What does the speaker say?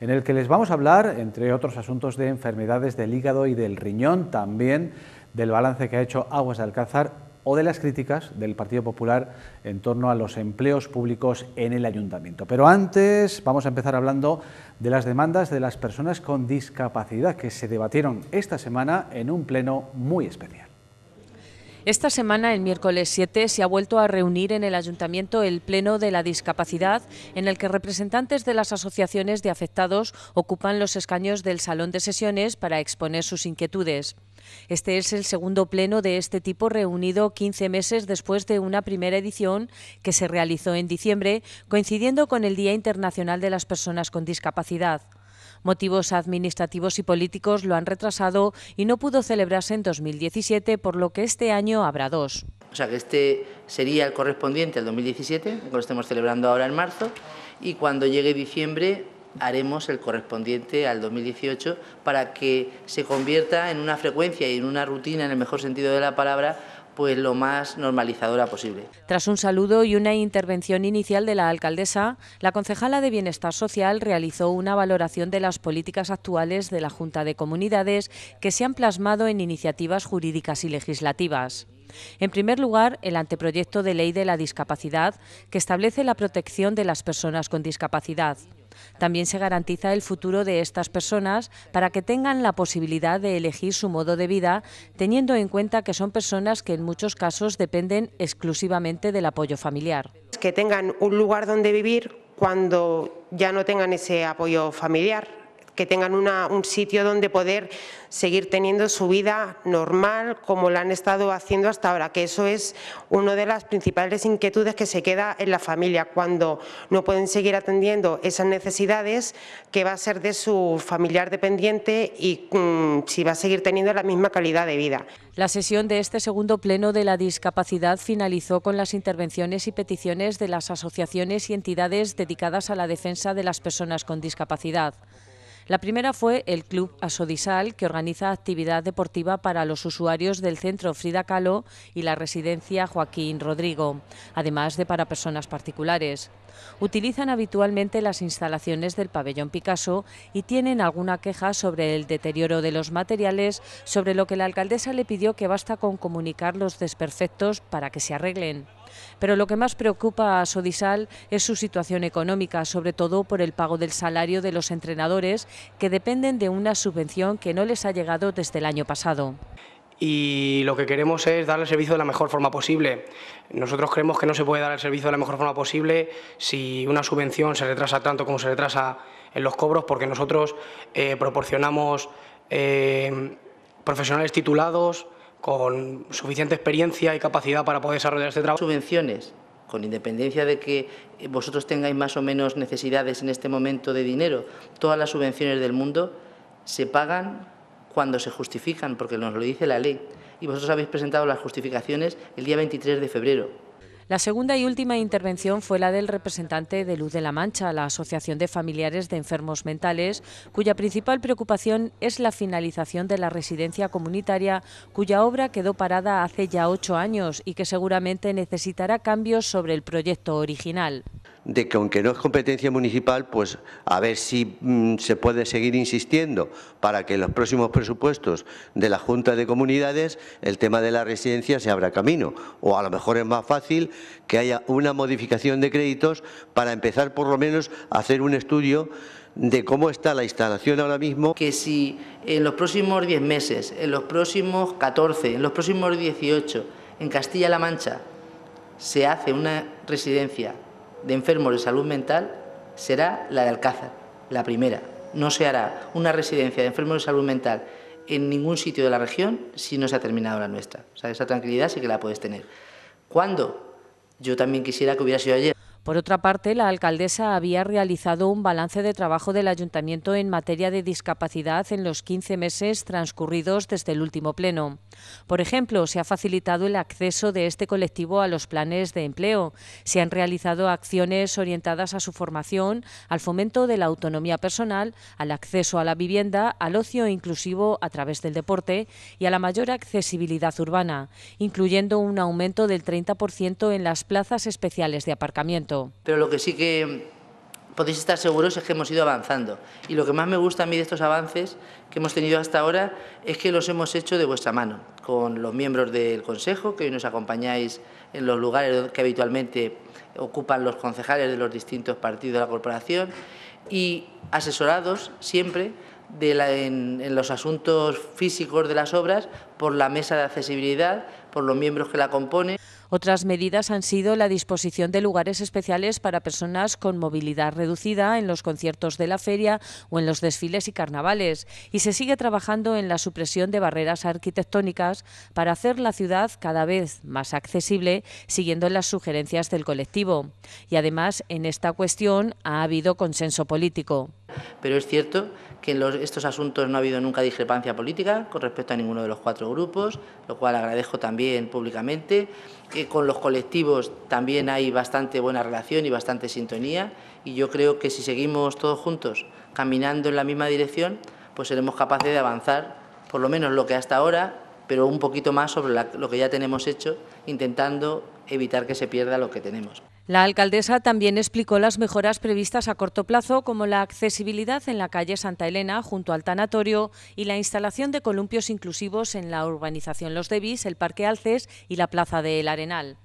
en el que les vamos a hablar, entre otros asuntos, de enfermedades del hígado y del riñón, también del balance que ha hecho Aguas de Alcázar o de las críticas del Partido Popular en torno a los empleos públicos en el ayuntamiento. Pero antes vamos a empezar hablando de las demandas de las personas con discapacidad que se debatieron esta semana en un pleno muy especial. Esta semana, el miércoles 7, se ha vuelto a reunir en el Ayuntamiento el Pleno de la Discapacidad, en el que representantes de las asociaciones de afectados ocupan los escaños del Salón de Sesiones para exponer sus inquietudes. Este es el segundo pleno de este tipo reunido 15 meses después de una primera edición que se realizó en diciembre, coincidiendo con el Día Internacional de las Personas con Discapacidad. Motivos administrativos y políticos lo han retrasado y no pudo celebrarse en 2017, por lo que este año habrá dos. O sea que este sería el correspondiente al 2017, que lo estemos celebrando ahora en marzo, y cuando llegue diciembre haremos el correspondiente al 2018 para que se convierta en una frecuencia y en una rutina, en el mejor sentido de la palabra, pues lo más normalizadora posible. Tras un saludo y una intervención inicial de la alcaldesa, la concejala de Bienestar Social realizó una valoración de las políticas actuales de la Junta de Comunidades que se han plasmado en iniciativas jurídicas y legislativas. En primer lugar, el anteproyecto de ley de la discapacidad, que establece la protección de las personas con discapacidad. También se garantiza el futuro de estas personas para que tengan la posibilidad de elegir su modo de vida, teniendo en cuenta que son personas que en muchos casos dependen exclusivamente del apoyo familiar. Que tengan un lugar donde vivir cuando ya no tengan ese apoyo familiar que tengan un sitio donde poder seguir teniendo su vida normal como la han estado haciendo hasta ahora, que eso es una de las principales inquietudes que se queda en la familia cuando no pueden seguir atendiendo esas necesidades que va a ser de su familiar dependiente y mm, si va a seguir teniendo la misma calidad de vida. La sesión de este segundo pleno de la discapacidad finalizó con las intervenciones y peticiones de las asociaciones y entidades dedicadas a la defensa de las personas con discapacidad. La primera fue el Club Asodisal, que organiza actividad deportiva para los usuarios del centro Frida Kahlo y la residencia Joaquín Rodrigo, además de para personas particulares. Utilizan habitualmente las instalaciones del pabellón Picasso y tienen alguna queja sobre el deterioro de los materiales, sobre lo que la alcaldesa le pidió que basta con comunicar los desperfectos para que se arreglen. Pero lo que más preocupa a Sodisal es su situación económica, sobre todo por el pago del salario de los entrenadores que dependen de una subvención que no les ha llegado desde el año pasado y lo que queremos es dar el servicio de la mejor forma posible. Nosotros creemos que no se puede dar el servicio de la mejor forma posible si una subvención se retrasa tanto como se retrasa en los cobros, porque nosotros eh, proporcionamos eh, profesionales titulados, con suficiente experiencia y capacidad para poder desarrollar este trabajo. Subvenciones, con independencia de que vosotros tengáis más o menos necesidades en este momento de dinero, todas las subvenciones del mundo se pagan cuando se justifican, porque nos lo dice la ley. Y vosotros habéis presentado las justificaciones el día 23 de febrero. La segunda y última intervención fue la del representante de Luz de la Mancha, la Asociación de Familiares de Enfermos Mentales, cuya principal preocupación es la finalización de la residencia comunitaria, cuya obra quedó parada hace ya ocho años y que seguramente necesitará cambios sobre el proyecto original de que aunque no es competencia municipal, pues a ver si mm, se puede seguir insistiendo para que en los próximos presupuestos de la Junta de Comunidades el tema de la residencia se abra camino. O a lo mejor es más fácil que haya una modificación de créditos para empezar por lo menos a hacer un estudio de cómo está la instalación ahora mismo. Que si en los próximos 10 meses, en los próximos 14, en los próximos 18, en Castilla-La Mancha se hace una residencia de enfermos de salud mental será la de Alcázar, la primera. No se hará una residencia de enfermos de salud mental en ningún sitio de la región si no se ha terminado la nuestra. O sea, esa tranquilidad sí que la puedes tener. ¿Cuándo? Yo también quisiera que hubiera sido ayer. Por otra parte, la alcaldesa había realizado un balance de trabajo del ayuntamiento en materia de discapacidad en los 15 meses transcurridos desde el último pleno. Por ejemplo, se ha facilitado el acceso de este colectivo a los planes de empleo, se han realizado acciones orientadas a su formación, al fomento de la autonomía personal, al acceso a la vivienda, al ocio inclusivo a través del deporte y a la mayor accesibilidad urbana, incluyendo un aumento del 30% en las plazas especiales de aparcamiento. Pero lo que sí que podéis estar seguros es que hemos ido avanzando. Y lo que más me gusta a mí de estos avances que hemos tenido hasta ahora es que los hemos hecho de vuestra mano, con los miembros del Consejo, que hoy nos acompañáis en los lugares que habitualmente ocupan los concejales de los distintos partidos de la corporación, y asesorados siempre en, los asuntos físicos de las obras por la mesa de accesibilidad, por los miembros que la componen. Otras medidas han sido la disposición de lugares especiales para personas con movilidad reducida en los conciertos de la feria o en los desfiles y carnavales, y se sigue trabajando en la supresión de barreras arquitectónicas para hacer la ciudad cada vez más accesible, siguiendo las sugerencias del colectivo. Y además, en esta cuestión ha habido consenso político. Pero es cierto que en estos asuntos no ha habido nunca discrepancia política con respecto a ninguno de los cuatro grupos, lo cual agradezco también públicamente. Que con los colectivos también hay bastante buena relación y bastante sintonía y yo creo que si seguimos todos juntos caminando en la misma dirección, pues seremos capaces de avanzar, por lo menos lo que hasta ahora, pero un poquito más sobre lo que ya tenemos hecho, intentando evitar que se pierda lo que tenemos. La alcaldesa también explicó las mejoras previstas a corto plazo, como la accesibilidad en la calle Santa Elena junto al tanatorio y la instalación de columpios inclusivos en la urbanización Los Devis, el Parque Alces y la Plaza del Arenal.